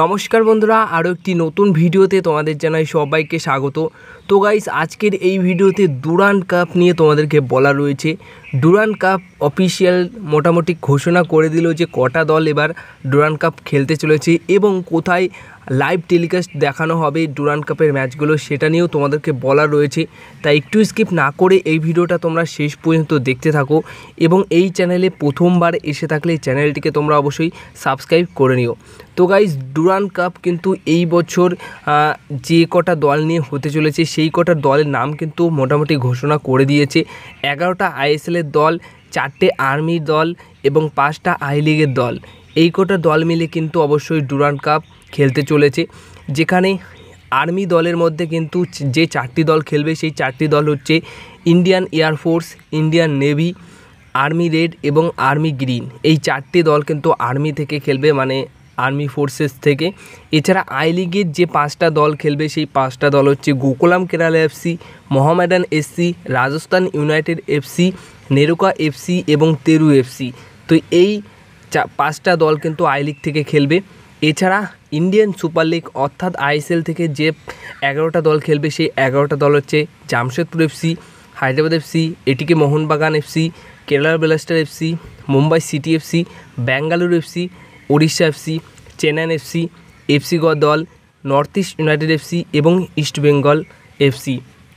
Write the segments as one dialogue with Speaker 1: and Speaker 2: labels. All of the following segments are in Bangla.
Speaker 1: নমস্কার বন্ধুরা আরও একটি নতুন ভিডিওতে তোমাদের জানাই সবাইকে স্বাগত তো গাইস আজকের এই ভিডিওতে ডুরান কাপ নিয়ে তোমাদেরকে বলা রয়েছে ডুরান কাপ অফিসিয়াল মোটামুটি ঘোষণা করে দিল যে কটা দল এবার ডুরান কাপ খেলতে চলেছে এবং কোথায় লাইভ টেলিকাস্ট দেখানো হবে ডুরান কাপের ম্যাচগুলো সেটা নিয়েও তোমাদেরকে বলা রয়েছে তাই একটু স্কিপ না করে এই ভিডিওটা তোমরা শেষ পর্যন্ত দেখতে থাকো এবং এই চ্যানেলে প্রথমবার এসে থাকলে চ্যানেলটিকে তোমরা অবশ্যই সাবস্ক্রাইব করে নিও তো গাইজ ডুরান কাপ কিন্তু এই বছর যে কটা দল নিয়ে হতে চলেছে সেই কটা দলের নাম কিন্তু মোটামুটি ঘোষণা করে দিয়েছে এগারোটা আইএসএলের দল চারটে আর্মি দল এবং পাঁচটা আই লিগের দল এই কটা দল মিলে কিন্তু অবশ্যই ডুরান্ড কাপ খেলতে চলেছে যেখানে আর্মি দলের মধ্যে কিন্তু যে চারটি দল খেলবে সেই চারটি দল হচ্ছে Indian air force Indian navy army red এবং আর্মি গ্রিন এই চারটি দল কিন্তু আর্মি থেকে খেলবে মানে আর্মি ফোর্সেস থেকে এছাড়া আই লিগের যে পাঁচটা দল খেলবে সেই পাঁচটা দল হচ্ছে Gokulam Kerala FC Mohammedan SC Rajasthan united FC NEROCA FC এবং তেরু এফসি তো এই চা পাঁচটা দল কিন্তু আই লিগ থেকে খেলবে এছাড়া ইন্ডিয়ান সুপার লিগ অর্থাৎ আইএসএল থেকে যে এগারোটা দল খেলবে সেই এগারোটা দল হচ্ছে জামশেদপুর এফসি হায়দ্রাবাদ এফসি এটিকে Mohun Bagan FC Kerala blaster FC Mumbai city FC Bengaluru FC Orissa FC Chennaiyin FC FC গ দল নর্থ ইস্ট ইউনাইটেড এফসি এবং ইস্ট বেঙ্গল এফসি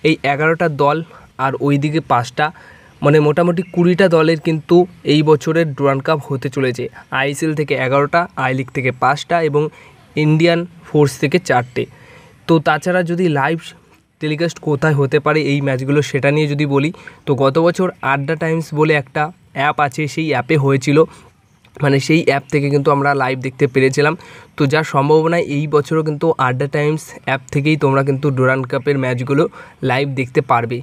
Speaker 1: এই এগারোটা দল আর ওইদিকে পাঁচটা মানে মোটামুটি কুড়িটা দলের কিন্তু এই বছরের ডোরান কাপ হতে চলেছে আইএসএল থেকে এগারোটা আই লিগ থেকে পাঁচটা এবং ইন্ডিয়ান ফোর্স থেকে চারটে তো তাছাড়া যদি লাইভ টেলিকাস্ট কোথায় হতে পারে এই ম্যাচগুলো সেটা নিয়ে যদি বলি তো গত বছর আড্ডা টাইমস বলে একটা অ্যাপ আছে সেই অ্যাপে হয়েছিল মানে সেই অ্যাপ থেকে কিন্তু আমরা লাইভ দেখতে পেরেছিলাম তো যা সম্ভাবনা এই বছরও কিন্তু আড্ডা টাইমস অ্যাপ থেকেই তোমরা কিন্তু ডোরান কাপের ম্যাচগুলো লাইভ দেখতে পারবে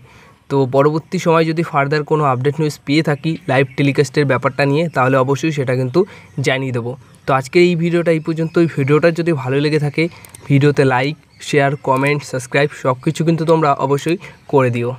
Speaker 1: তো পরবর্তী সময় যদি ফার্দার কোনো আপডেট নিউজ পেয়ে থাকি লাইভ টেলিকাস্টের ব্যাপারটা নিয়ে তাহলে অবশ্যই সেটা কিন্তু জানিয়ে দেবো তো আজকের এই ভিডিওটা এই পর্যন্ত ওই ভিডিওটা যদি ভালো লেগে থাকে ভিডিওতে লাইক শেয়ার কমেন্ট সাবস্ক্রাইব সব কিছু কিন্তু তোমরা অবশ্যই করে দিও